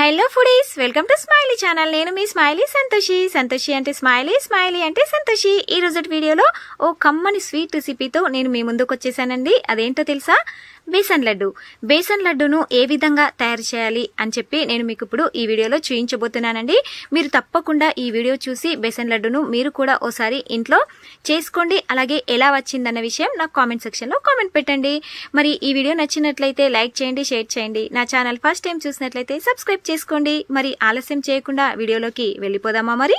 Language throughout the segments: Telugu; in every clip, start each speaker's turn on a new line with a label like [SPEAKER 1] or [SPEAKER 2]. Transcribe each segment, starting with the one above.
[SPEAKER 1] hello foodies welcome to smiley channel నేను మీ స్మైలీ సంతోషి సంతోషి అంటే స్మైలీ స్మైలీ అంటే సంతోషి ఈ రోజు వీడియోలో ఓ కమ్మని స్వీట్ రెసిపీతో నేను మీ ముందుకు వచ్చేసానండి అదేంటో తెలుసా బేసన్ లడ్డు బేసన్ లడ్డును ఏ విధంగా తయారు చేయాలి అని చెప్పి నేను మీకు ఇప్పుడు ఈ వీడియోలో చూయించబోతున్నానండి మీరు తప్పకుండా ఈ వీడియో చూసి బేసన్ లడ్డును మీరు కూడా ఓసారి ఇంట్లో చేసుకోండి అలాగే ఎలా వచ్చిందన్న విషయం నాకు కామెంట్ సెక్షన్లో కామెంట్ పెట్టండి మరి ఈ వీడియో నచ్చినట్లయితే లైక్ చేయండి షేర్ చేయండి నా ఛానల్ ఫస్ట్ టైం చూసినట్లయితే సబ్స్క్రైబ్ చేసుకోండి మరి ఆలస్యం చేయకుండా వీడియోలోకి వెళ్ళిపోదామా మరి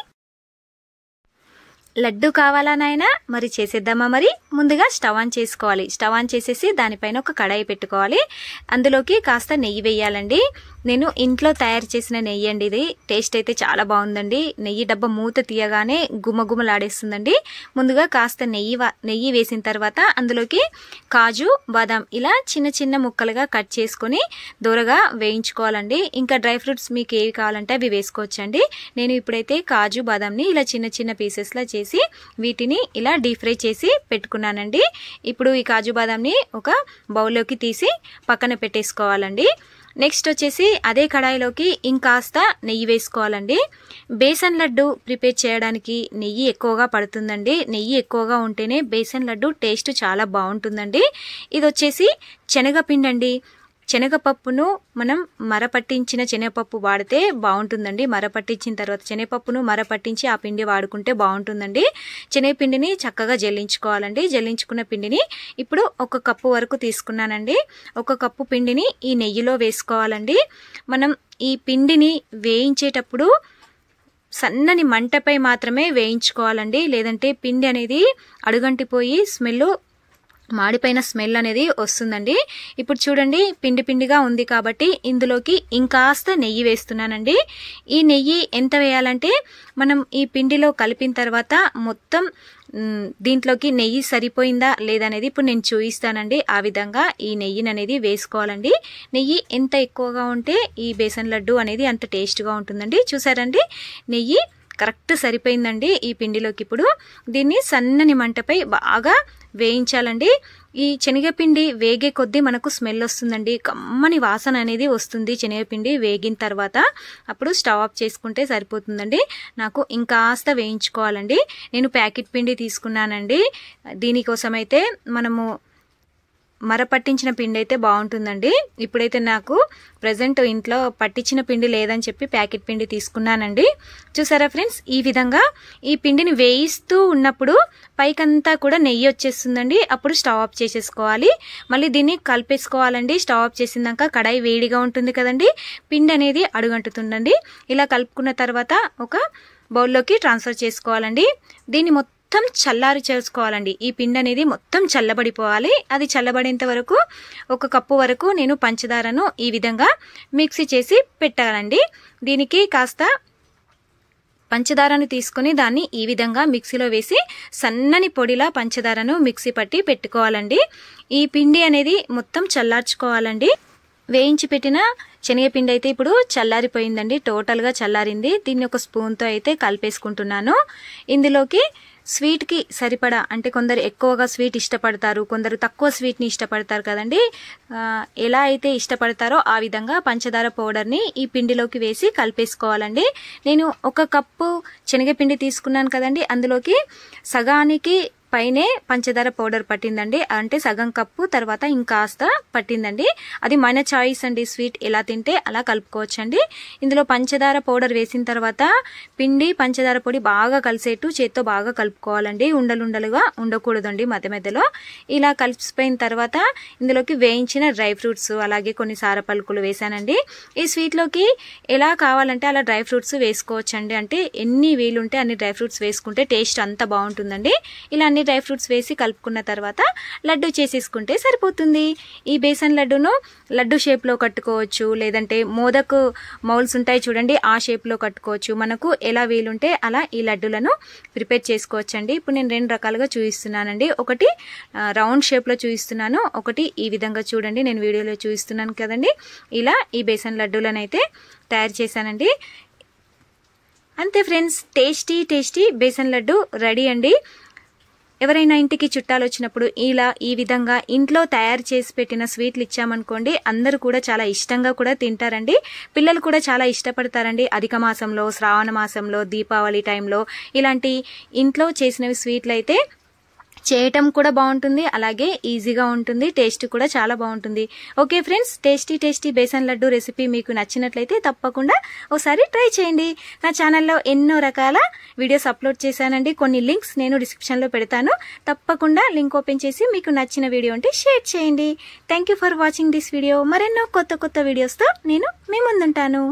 [SPEAKER 1] లడ్డు కావాలా నాయనా మరి చేసేద్దామా మరి ముందుగా స్టవ్ ఆన్ చేసుకోవాలి స్టవ్ ఆన్ చేసేసి దానిపైన ఒక కడాయి పెట్టుకోవాలి అందులోకి కాస్త నెయ్యి వేయాలండి నేను ఇంట్లో తయారు చేసిన నెయ్యి అండి ఇది టేస్ట్ అయితే చాలా బాగుందండి నెయ్యి డబ్బా మూత తీయగానే గుమగుమలాడేస్తుందండి ముందుగా కాస్త నెయ్యి నెయ్యి వేసిన తర్వాత అందులోకి కాజు బాదాం ఇలా చిన్న చిన్న ముక్కలుగా కట్ చేసుకొని దూరగా వేయించుకోవాలండి ఇంకా డ్రై ఫ్రూట్స్ మీకు ఏవి కావాలంటే అవి వేసుకోవచ్చండి నేను ఇప్పుడైతే కాజు బాదాంని ఇలా చిన్న చిన్న పీసెస్లా చేసి చేసి వీటిని ఇలా డీప్ ఫ్రై చేసి పెట్టుకున్నానండి ఇప్పుడు ఈ కాజు బాదాంని ఒక బౌల్లోకి తీసి పక్కన పెట్టేసుకోవాలండి నెక్స్ట్ వచ్చేసి అదే కడాయిలోకి ఇంకాస్త నెయ్యి వేసుకోవాలండి బేసన్ లడ్డు ప్రిపేర్ చేయడానికి నెయ్యి ఎక్కువగా పడుతుందండి నెయ్యి ఎక్కువగా ఉంటేనే బేసన్ లడ్డు టేస్ట్ చాలా బాగుంటుందండి ఇది వచ్చేసి శనగపిండి అండి శనగపప్పును మనం మరపట్టించిన శనగపప్పు వాడితే బాగుంటుందండి మరపట్టించిన తర్వాత శనగపప్పును మరపట్టించి ఆ పిండి వాడుకుంటే బాగుంటుందండి శనగపిండిని చక్కగా జల్లించుకోవాలండి జల్లించుకున్న పిండిని ఇప్పుడు ఒక కప్పు వరకు తీసుకున్నానండి ఒక కప్పు పిండిని ఈ నెయ్యిలో వేసుకోవాలండి మనం ఈ పిండిని వేయించేటప్పుడు సన్నని మంటపై మాత్రమే వేయించుకోవాలండి లేదంటే పిండి అనేది అడుగంటిపోయి స్మెల్ మాడిపోయిన స్మెల్ అనేది వస్తుందండి ఇప్పుడు చూడండి పిండి పిండిగా ఉంది కాబట్టి ఇందులోకి ఇంకాస్త నెయ్యి వేస్తున్నానండి ఈ నెయ్యి ఎంత వేయాలంటే మనం ఈ పిండిలో కలిపిన తర్వాత మొత్తం దీంట్లోకి నెయ్యి సరిపోయిందా లేదనేది ఇప్పుడు నేను చూపిస్తానండి ఆ విధంగా ఈ నెయ్యిని అనేది వేసుకోవాలండి నెయ్యి ఎంత ఎక్కువగా ఉంటే ఈ బేసన్ లడ్డు అనేది అంత టేస్ట్గా ఉంటుందండి చూసారండి నెయ్యి కరెక్ట్ సరిపోయిందండి ఈ పిండిలోకి ఇప్పుడు దీన్ని సన్నని మంటపై బాగా వేయించాలండి ఈ శనగపిండి వేగే కొద్దీ మనకు స్మెల్ వస్తుందండి కమ్మని వాసన అనేది వస్తుంది శనగపిండి వేగిన తర్వాత అప్పుడు స్టవ్ ఆఫ్ చేసుకుంటే సరిపోతుందండి నాకు ఇంకాస్త వేయించుకోవాలండి నేను ప్యాకెట్ పిండి తీసుకున్నానండి దీనికోసమైతే మనము మరపట్టించిన పిండి అయితే బాగుంటుందండి ఇప్పుడైతే నాకు ప్రజెంట్ ఇంట్లో పట్టించిన పిండి లేదని చెప్పి ప్యాకెట్ పిండి తీసుకున్నానండి చూసారా ఫ్రెండ్స్ ఈ విధంగా ఈ పిండిని వేయిస్తూ ఉన్నప్పుడు పైకంతా కూడా నెయ్యి వచ్చేస్తుందండి అప్పుడు స్టవ్ ఆఫ్ చేసేసుకోవాలి మళ్ళీ దీన్ని కలిపేసుకోవాలండి స్టవ్ ఆఫ్ చేసిందాక కడాయి వేడిగా ఉంటుంది కదండి పిండి అనేది అడుగంటుతుందండి ఇలా కలుపుకున్న తర్వాత ఒక బౌల్లోకి ట్రాన్స్ఫర్ చేసుకోవాలండి దీన్ని మొత్తం మొత్తం చల్లారి చేసుకోవాలండి ఈ పిండి అనేది మొత్తం చల్లబడిపోవాలి అది చల్లబడేంత వరకు ఒక కప్పు వరకు నేను పంచదారను ఈ విధంగా మిక్సీ చేసి పెట్టాలండి దీనికి కాస్త పంచదారను తీసుకుని దాన్ని ఈ విధంగా మిక్సీలో వేసి సన్నని పొడిలా పంచదారను మిక్సీ పట్టి పెట్టుకోవాలండి ఈ పిండి అనేది మొత్తం చల్లార్చుకోవాలండి వేయించి పెట్టిన శనగపిండి అయితే ఇప్పుడు చల్లారిపోయిందండి టోటల్గా చల్లారింది దీన్ని ఒక స్పూన్తో అయితే కలిపేసుకుంటున్నాను ఇందులోకి స్వీట్కి సరిపడా అంటే కొందరు ఎక్కువగా స్వీట్ ఇష్టపడతారు కొందరు తక్కువ స్వీట్ని ఇష్టపడతారు కదండి ఎలా అయితే ఇష్టపడతారో ఆ విధంగా పంచదార పౌడర్ని ఈ పిండిలోకి వేసి కలిపేసుకోవాలండి నేను ఒక కప్పు శనగపిండి తీసుకున్నాను కదండి అందులోకి సగానికి పైనే పంచదార పౌడర్ పట్టిందండి అంటే సగం కప్పు తర్వాత ఇంకాస్త పట్టిందండి అది మన చాయిస్ అండి స్వీట్ ఎలా తింటే అలా కలుపుకోవచ్చండి ఇందులో పంచదార పౌడర్ వేసిన తర్వాత పిండి పంచదార పొడి బాగా కలిసేట్టు చేత్తో బాగా కలుపుకోవాలండి ఉండలుండలుగా ఉండకూడదండి మధ్య మధ్యలో ఇలా కలిసిపోయిన తర్వాత ఇందులోకి వేయించిన డ్రై ఫ్రూట్స్ అలాగే కొన్ని సార పలుకులు వేశానండి ఈ స్వీట్లోకి ఎలా కావాలంటే అలా డ్రై ఫ్రూట్స్ వేసుకోవచ్చండి అంటే ఎన్ని వీలుంటే అన్ని డ్రై ఫ్రూట్స్ వేసుకుంటే టేస్ట్ అంత బాగుంటుందండి ఇలా అన్ని డ్రై ఫ్రూట్స్ వేసి కలుపుకున్న తర్వాత లడ్డు చేసేసుకుంటే సరిపోతుంది ఈ బేసన్ లడ్డును లడ్డు షేప్లో కట్టుకోవచ్చు లేదంటే మోదకు మౌల్స్ ఉంటాయి చూడండి ఆ షేప్లో కట్టుకోవచ్చు మనకు ఎలా వీలుంటే అలా ఈ లడ్డులను ప్రిపేర్ చేసుకోవచ్చు అండి ఇప్పుడు నేను రెండు రకాలుగా చూపిస్తున్నానండి ఒకటి రౌండ్ షేప్లో చూపిస్తున్నాను ఒకటి ఈ విధంగా చూడండి నేను వీడియోలో చూపిస్తున్నాను కదండి ఇలా ఈ బేసన్ లడ్డూలను అయితే తయారు చేశానండి అంతే friends tasty tasty besan laddu ready అండి ఎవరైనా ఇంటికి చుట్టాలు వచ్చినప్పుడు ఇలా ఈ విధంగా ఇంట్లో తయారు చేసి పెట్టిన స్వీట్లు ఇచ్చామనుకోండి అందరూ కూడా చాలా ఇష్టంగా కూడా తింటారండి పిల్లలు కూడా చాలా ఇష్టపడతారండి అధిక మాసంలో శ్రావణ మాసంలో దీపావళి టైంలో ఇలాంటి ఇంట్లో చేసినవి స్వీట్లు అయితే చేయటం కూడా బాగుంటుంది అలాగే ఈజీగా ఉంటుంది టేస్ట్ కూడా చాలా బాగుంటుంది okay friends tasty tasty besan laddu recipe మీకు నచ్చినట్లయితే తప్పకుండా ఒకసారి ట్రై చేయండి నా ఛానల్లో ఎన్నో రకాల వీడియోస్ అప్లోడ్ చేశానండి కొన్ని లింక్స్ నేను డిస్క్రిప్షన్లో పెడతాను తప్పకుండా లింక్ ఓపెన్ చేసి మీకు నచ్చిన వీడియో ఉంటే షేర్ చేయండి thank for watching this video మరెన్నో కొత్త కొత్త వీడియోస్తో నేను మీ ముందుంటాను